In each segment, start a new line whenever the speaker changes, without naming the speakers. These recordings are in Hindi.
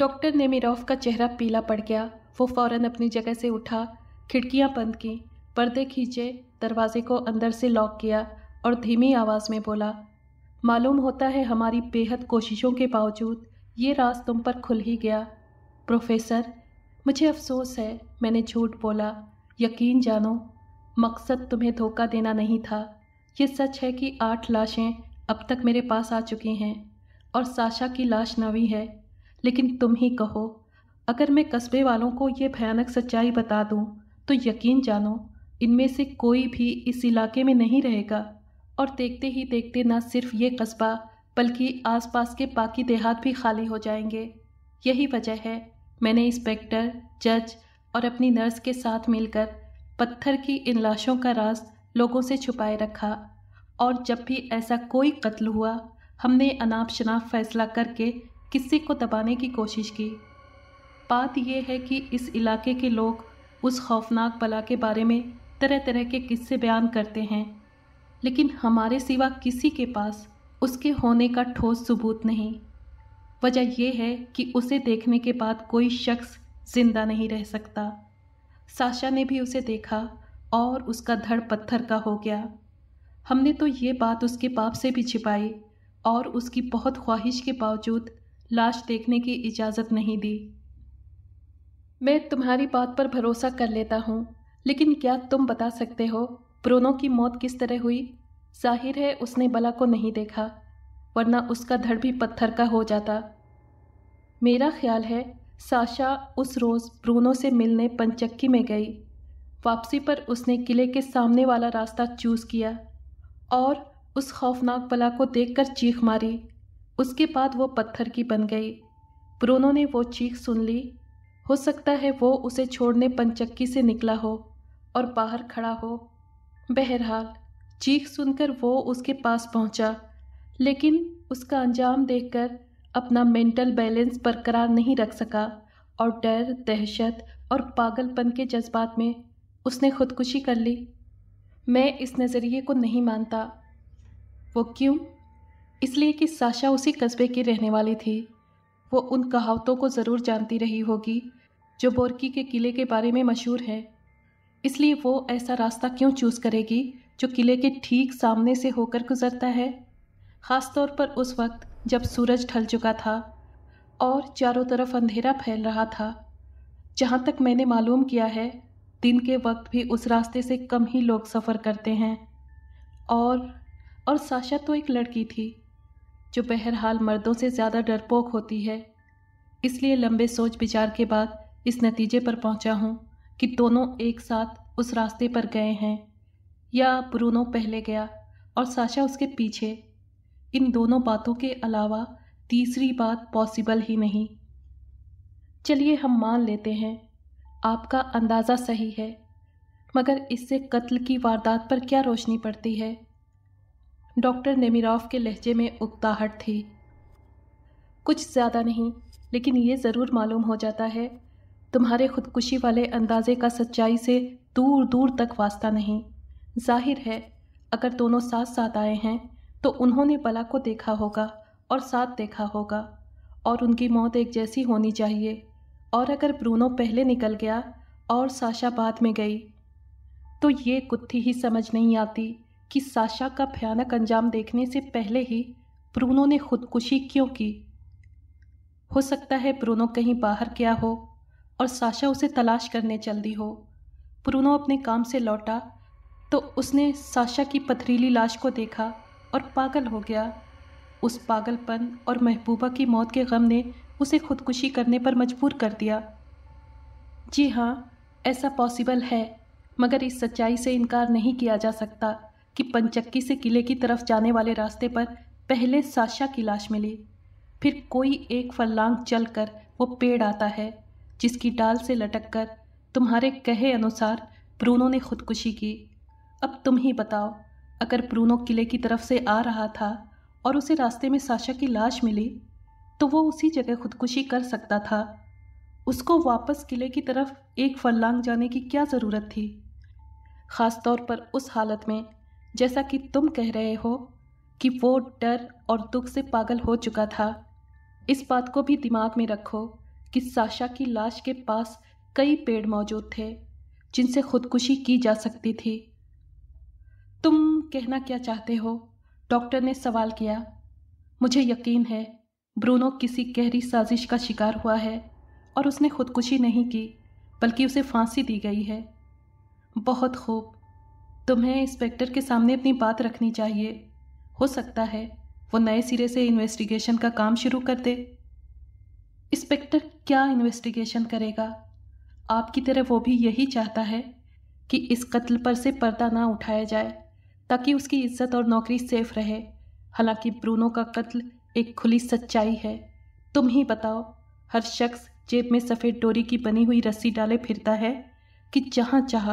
डॉक्टर नेमिरोफ का चेहरा पीला पड़ गया वो फौरन अपनी जगह से उठा खिड़कियां बंद की पर्दे खींचे दरवाजे को अंदर से लॉक किया और धीमी आवाज़ में बोला मालूम होता है हमारी बेहद कोशिशों के बावजूद ये राज तुम पर खुल ही गया प्रोफेसर मुझे अफसोस है मैंने झूठ बोला यकीन जानो मकसद तुम्हें धोखा देना नहीं था ये सच है कि आठ लाशें अब तक मेरे पास आ चुकी हैं और साशा की लाश नवी है लेकिन तुम ही कहो अगर मैं कस्बे वालों को ये भयानक सच्चाई बता दूं तो यकीन जानो इनमें से कोई भी इस इलाके में नहीं रहेगा और देखते ही देखते ना सिर्फ ये कस्बा बल्कि आसपास के बाकी देहात भी खाली हो जाएंगे यही वजह है मैंने इंस्पेक्टर जज और अपनी नर्स के साथ मिलकर पत्थर की इन लाशों का राज लोगों से छुपाए रखा और जब भी ऐसा कोई कत्ल हुआ हमने अनाप शनाप फैसला करके किसी को दबाने की कोशिश की बात यह है कि इस इलाके के लोग उस खौफनाक बला के बारे में तरह तरह के किस्से बयान करते हैं लेकिन हमारे सिवा किसी के पास उसके होने का ठोस सबूत नहीं वजह यह है कि उसे देखने के बाद कोई शख्स जिंदा नहीं रह सकता साशा ने भी उसे देखा और उसका धड़ पत्थर का हो गया हमने तो ये बात उसके बाप से भी छिपाई और उसकी बहुत ख्वाहिश के बावजूद लाश देखने की इजाज़त नहीं दी मैं तुम्हारी बात पर भरोसा कर लेता हूँ लेकिन क्या तुम बता सकते हो ब्रोनो की मौत किस तरह हुई जाहिर है उसने बला को नहीं देखा वरना उसका धड़ भी पत्थर का हो जाता मेरा ख्याल है साशा उस रोज़ ब्रूनो से मिलने पंचक्की में गई वापसी पर उसने किले के सामने वाला रास्ता चूज़ किया और उस खौफनाक बला को देखकर चीख मारी उसके बाद वो पत्थर की बन गई ब्रोनो ने वो चीख सुन ली हो सकता है वो उसे छोड़ने पंचक्की से निकला हो और बाहर खड़ा हो बहरहाल चीख सुनकर वो उसके पास पहुंचा, लेकिन उसका अंजाम देखकर अपना मेंटल बैलेंस बरकरार नहीं रख सका और डर दहशत और पागलपन के जज्बात में उसने खुदकुशी कर ली मैं इस नज़रिए को नहीं मानता वो क्यों इसलिए कि साशा उसी कस्बे की रहने वाली थी वो उन कहावतों को ज़रूर जानती रही होगी जो बोरकी के किले के बारे में मशहूर हैं इसलिए वो ऐसा रास्ता क्यों चूज़ करेगी जो किले के ठीक सामने से होकर गुजरता है ख़ास तौर पर उस वक्त जब सूरज ढल चुका था और चारों तरफ अंधेरा फैल रहा था जहाँ तक मैंने मालूम किया है दिन के वक्त भी उस रास्ते से कम ही लोग सफ़र करते हैं और और साशा तो एक लड़की थी जो बहरहाल मर्दों से ज़्यादा डरपोक होती है इसलिए लंबे सोच विचार के बाद इस नतीजे पर पहुंचा हूं कि दोनों एक साथ उस रास्ते पर गए हैं या ब्रूनो पहले गया और साशा उसके पीछे इन दोनों बातों के अलावा तीसरी बात पॉसिबल ही नहीं चलिए हम मान लेते हैं आपका अंदाज़ा सही है मगर इससे कत्ल की वारदात पर क्या रोशनी पड़ती है डॉक्टर नेमिराफ के लहजे में उकताहट थी कुछ ज़्यादा नहीं लेकिन ये ज़रूर मालूम हो जाता है तुम्हारे खुदकुशी वाले अंदाजे का सच्चाई से दूर दूर तक वास्ता नहीं जाहिर है अगर दोनों साथ साथ आए हैं तो उन्होंने बला को देखा होगा और साथ देखा होगा और उनकी मौत एक जैसी होनी चाहिए और अगर ब्रूनो पहले निकल गया और साशा बाद में गई तो ये कुत्ती ही समझ नहीं आती कि साशा का भयानक अंजाम देखने से पहले ही प्रूनो ने खुदकुशी क्यों की हो सकता है प्रूनो कहीं बाहर गया हो और साशा उसे तलाश करने चल दी हो प्रूनो अपने काम से लौटा तो उसने साशा की पथरीली लाश को देखा और पागल हो गया उस पागलपन और महबूबा की मौत के गम ने उसे खुदकुशी करने पर मजबूर कर दिया जी हाँ ऐसा पॉसिबल है मगर इस सच्चाई से इनकार नहीं किया जा सकता कि पंचक्की से किले की तरफ जाने वाले रास्ते पर पहले साशा की लाश मिली फिर कोई एक चल चलकर वो पेड़ आता है जिसकी डाल से लटक कर तुम्हारे कहे अनुसार प्रूनो ने खुदकुशी की अब तुम ही बताओ अगर प्रूनो किले की तरफ से आ रहा था और उसे रास्ते में साशा की लाश मिली तो वो उसी जगह खुदकुशी कर सकता था उसको वापस किले की तरफ एक फल्लांग जाने की क्या ज़रूरत थी ख़ास तौर पर उस हालत में जैसा कि तुम कह रहे हो कि वो डर और दुख से पागल हो चुका था इस बात को भी दिमाग में रखो कि साशा की लाश के पास कई पेड़ मौजूद थे जिनसे खुदकुशी की जा सकती थी तुम कहना क्या चाहते हो डॉक्टर ने सवाल किया मुझे यकीन है ब्रूनो किसी गहरी साजिश का शिकार हुआ है और उसने खुदकुशी नहीं की बल्कि उसे फांसी दी गई है बहुत खूब तुम्हें इंस्पेक्टर के सामने अपनी बात रखनी चाहिए हो सकता है वो नए सिरे से इन्वेस्टिगेशन का काम शुरू कर दे इंस्पेक्टर क्या इन्वेस्टिगेशन करेगा आपकी तरह वो भी यही चाहता है कि इस कत्ल पर से पर्दा ना उठाया जाए ताकि उसकी इज्जत और नौकरी सेफ रहे हालांकि ब्रूनो का कत्ल एक खुली सच्चाई है तुम ही बताओ हर शख्स जेब में सफ़ेद डोरी की बनी हुई रस्सी डाले फिरता है कि जहाँ चाह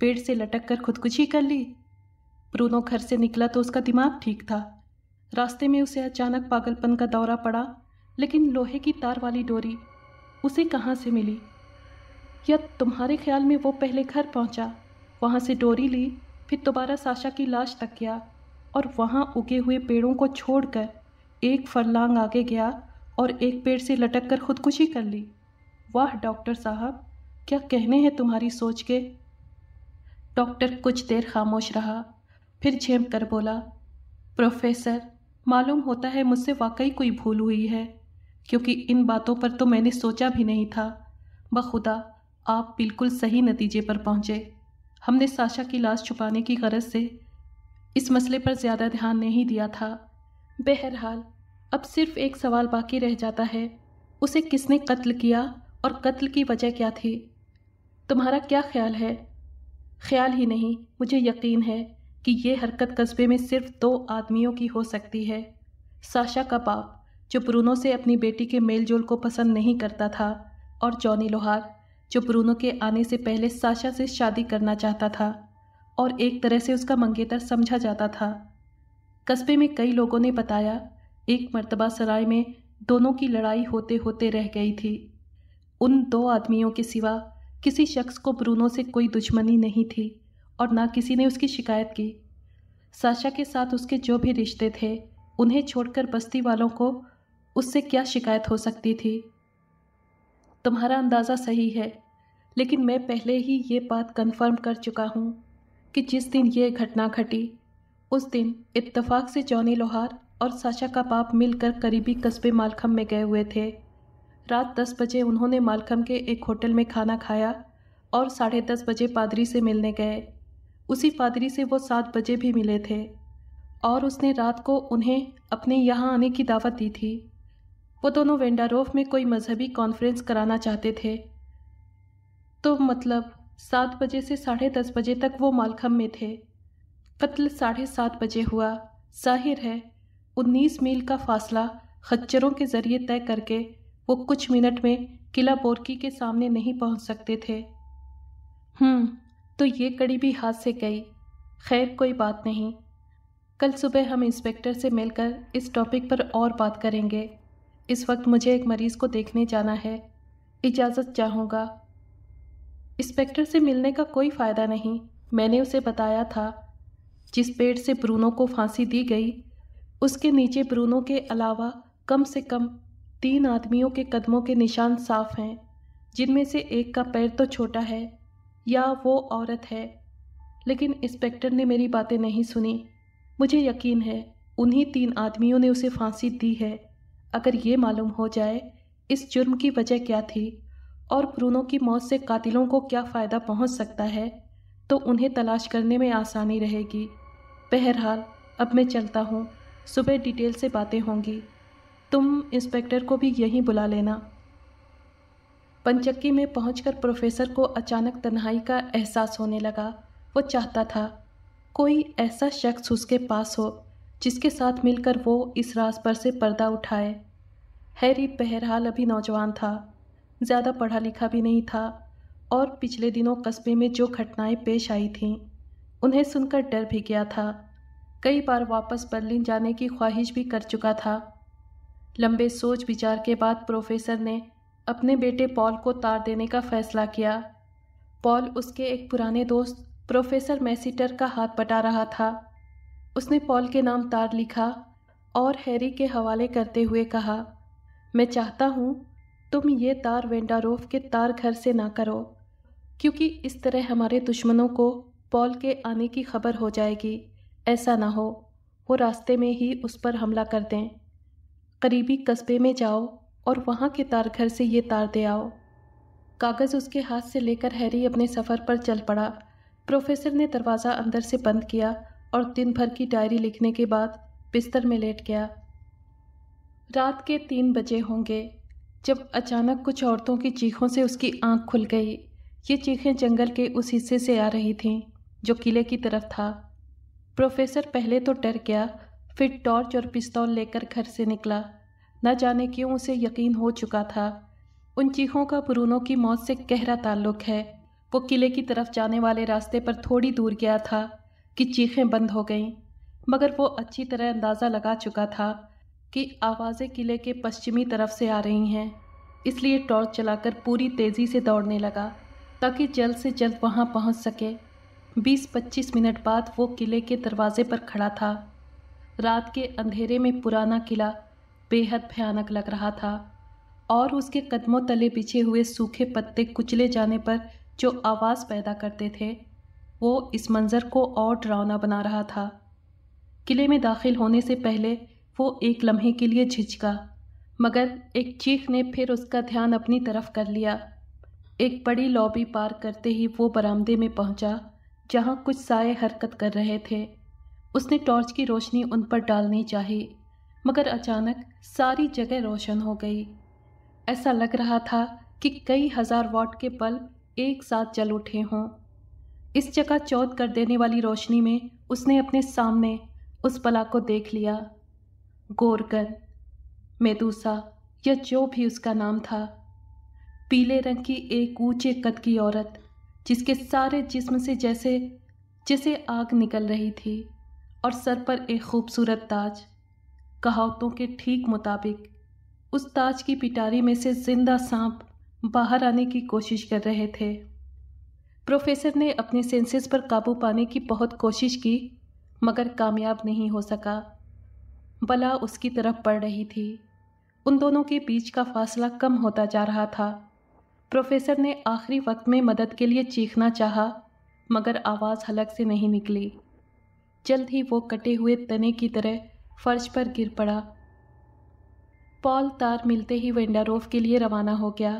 पेड़ से लटक कर खुदकुशी कर ली ब्रूनो घर से निकला तो उसका दिमाग ठीक था रास्ते में उसे अचानक पागलपन का दौरा पड़ा लेकिन लोहे की तार वाली डोरी उसे कहाँ से मिली या तुम्हारे ख्याल में वो पहले घर पहुँचा वहाँ से डोरी ली फिर दोबारा साशा की लाश तक गया और वहाँ उगे हुए पेड़ों को छोड़कर एक फरलांग आगे गया और एक पेड़ से लटक कर खुदकुशी कर ली वाह डॉक्टर साहब क्या कहने हैं तुम्हारी सोच के डॉक्टर कुछ देर खामोश रहा फिर झेम कर बोला प्रोफेसर मालूम होता है मुझसे वाकई कोई भूल हुई है क्योंकि इन बातों पर तो मैंने सोचा भी नहीं था बखुदा आप बिल्कुल सही नतीजे पर पहुँचे हमने साशा की लाश छुपाने की गरज से इस मसले पर ज़्यादा ध्यान नहीं दिया था बहरहाल अब सिर्फ एक सवाल बाकी रह जाता है उसे किसने कत्ल किया और कत्ल की वजह क्या थी तुम्हारा क्या ख्याल है ख्याल ही नहीं मुझे यकीन है कि ये हरकत कस्बे में सिर्फ दो आदमियों की हो सकती है साशा का बाप जो ब्रूनो से अपनी बेटी के मेलजोल को पसंद नहीं करता था और जॉनी लोहार जो ब्रूनो के आने से पहले साशा से शादी करना चाहता था और एक तरह से उसका मंगेतर समझा जाता था कस्बे में कई लोगों ने बताया एक मर्तबा सराय में दोनों की लड़ाई होते होते रह गई थी उन दो आदमियों के सिवा किसी शख्स को ब्रूनो से कोई दुश्मनी नहीं थी और ना किसी ने उसकी शिकायत की साशा के साथ उसके जो भी रिश्ते थे उन्हें छोड़कर बस्ती वालों को उससे क्या शिकायत हो सकती थी तुम्हारा अंदाज़ा सही है लेकिन मैं पहले ही ये बात कंफर्म कर चुका हूँ कि जिस दिन ये घटना घटी उस दिन इत्तफाक से जॉनी लोहार और साशा का बाप मिलकर करीबी कस्बे मालखम में गए हुए थे रात दस बजे उन्होंने मालखम के एक होटल में खाना खाया और साढ़े दस बजे पादरी से मिलने गए उसी पादरी से वो सात बजे भी मिले थे और उसने रात को उन्हें अपने यहाँ आने की दावत दी थी वो दोनों वेंडारोफ में कोई मजहबी कॉन्फ्रेंस कराना चाहते थे तो मतलब सात बजे से साढ़े दस बजे तक वो मालखम में थे कत्ल साढ़े सात बजे हुआ जाहिर है उन्नीस मील का फासला खच्चरों के ज़रिए तय करके वो कुछ मिनट में किला बोरकी के सामने नहीं पहुंच सकते थे हम्म तो ये कड़ी भी हाथ से गई खैर कोई बात नहीं कल सुबह हम इंस्पेक्टर से मिलकर इस टॉपिक पर और बात करेंगे इस वक्त मुझे एक मरीज़ को देखने जाना है इजाज़त चाहूँगा इंस्पेक्टर से मिलने का कोई फ़ायदा नहीं मैंने उसे बताया था जिस पेड़ से ब्रूनो को फांसी दी गई उसके नीचे ब्रूनो के अलावा कम से कम तीन आदमियों के कदमों के निशान साफ हैं जिनमें से एक का पैर तो छोटा है या वो औरत है लेकिन इंस्पेक्टर ने मेरी बातें नहीं सुनी मुझे यकीन है उन्हीं तीन आदमियों ने उसे फांसी दी है अगर ये मालूम हो जाए इस जुर्म की वजह क्या थी और प्रूनों की मौत से कातिलों को क्या फ़ायदा पहुंच सकता है तो उन्हें तलाश करने में आसानी रहेगी बहरहाल अब मैं चलता हूँ सुबह डिटेल से बातें होंगी तुम इंस्पेक्टर को भी यहीं बुला लेना पंचक्की में पहुंचकर प्रोफेसर को अचानक तन्हाई का एहसास होने लगा वो चाहता था कोई ऐसा शख्स उसके पास हो जिसके साथ मिलकर वो इस राज पर से पर्दा उठाए हैरी बहरहाल अभी नौजवान था ज़्यादा पढ़ा लिखा भी नहीं था और पिछले दिनों कस्बे में जो घटनाएं पेश आई थीं उन्हें सुनकर डर भी गया था कई बार वापस बर्लिन जाने की ख्वाहिश भी कर चुका था लंबे सोच विचार के बाद प्रोफेसर ने अपने बेटे पॉल को तार देने का फैसला किया पॉल उसके एक पुराने दोस्त प्रोफेसर मैसीटर का हाथ बटा रहा था उसने पॉल के नाम तार लिखा और हैरी के हवाले करते हुए कहा मैं चाहता हूँ तुम ये तार वेंडारोफ के तार घर से ना करो क्योंकि इस तरह हमारे दुश्मनों को पॉल के आने की खबर हो जाएगी ऐसा ना हो वो रास्ते में ही उस पर हमला कर दें करीबी कस्बे में जाओ और वहाँ के तार घर से ये तार दे आओ कागज़ उसके हाथ से लेकर हैरी अपने सफ़र पर चल पड़ा प्रोफेसर ने दरवाज़ा अंदर से बंद किया और दिन भर की डायरी लिखने के बाद बिस्तर में लेट गया रात के तीन बजे होंगे जब अचानक कुछ औरतों की चीखों से उसकी आंख खुल गई ये चीखें जंगल के उस हिस्से से आ रही थीं जो किले की तरफ था प्रोफेसर पहले तो डर गया फिर टॉर्च और पिस्तौल लेकर घर से निकला न जाने क्यों उसे यकीन हो चुका था उन चीखों का पुरूनों की मौत से गहरा ताल्लुक है वो किले की तरफ जाने वाले रास्ते पर थोड़ी दूर गया था कि चीखें बंद हो गईं मगर वो अच्छी तरह अंदाज़ा लगा चुका था कि आवाज़ें किले के पश्चिमी तरफ से आ रही हैं इसलिए टॉर्च चलाकर पूरी तेज़ी से दौड़ने लगा ताकि जल्द से जल्द वहाँ पहुँच सके 20-25 मिनट बाद वो किले के दरवाजे पर खड़ा था रात के अंधेरे में पुराना किला बेहद भयानक लग रहा था और उसके कदमों तले बिछे हुए सूखे पत्ते कुचले जाने पर जो आवाज़ पैदा करते थे वो इस मंज़र को और डरावना बना रहा था किले में दाखिल होने से पहले वो एक लम्हे के लिए झिझका मगर एक चीख ने फिर उसका ध्यान अपनी तरफ कर लिया एक बड़ी लॉबी पार करते ही वो बरामदे में पहुंचा जहां कुछ साए हरकत कर रहे थे उसने टॉर्च की रोशनी उन पर डालनी चाही मगर अचानक सारी जगह रोशन हो गई ऐसा लग रहा था कि कई हज़ार वाट के बल्ब एक साथ जल उठे हों इस जगह चौथ कर देने वाली रोशनी में उसने अपने सामने उस बला को देख लिया गोरगन मेदूसा या जो भी उसका नाम था पीले रंग की एक ऊंचे कद की औरत जिसके सारे जिस्म से जैसे जैसे आग निकल रही थी और सर पर एक खूबसूरत ताज कहावतों के ठीक मुताबिक उस ताज की पिटारी में से जिंदा सांप बाहर आने की कोशिश कर रहे थे प्रोफेसर ने अपने सेंसेस पर काबू पाने की बहुत कोशिश की मगर कामयाब नहीं हो सका बला उसकी तरफ पड़ रही थी उन दोनों के बीच का फासला कम होता जा रहा था प्रोफेसर ने आखिरी वक्त में मदद के लिए चीखना चाहा मगर आवाज़ हलक से नहीं निकली जल्द ही वो कटे हुए तने की तरह फर्श पर गिर पड़ा पॉल तार मिलते ही वेंडारोफ के लिए रवाना हो गया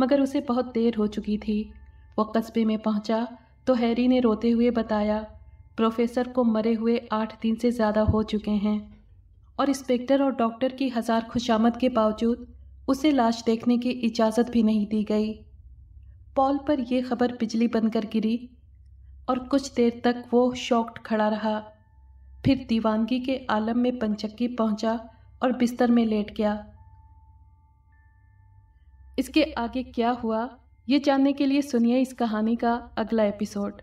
मगर उसे बहुत देर हो चुकी थी वो कस्बे में पहुंचा तो हैरी ने रोते हुए बताया प्रोफेसर को मरे हुए आठ दिन से ज़्यादा हो चुके हैं और इंस्पेक्टर और डॉक्टर की हज़ार खुशामद के बावजूद उसे लाश देखने की इजाज़त भी नहीं दी गई पॉल पर यह खबर बिजली बनकर गिरी और कुछ देर तक वो शॉक्ड खड़ा रहा फिर दीवानगी के आलम में पंचक्की पहुंचा और बिस्तर में लेट गया इसके आगे क्या हुआ ये जानने के लिए सुनिए इस कहानी का अगला एपिसोड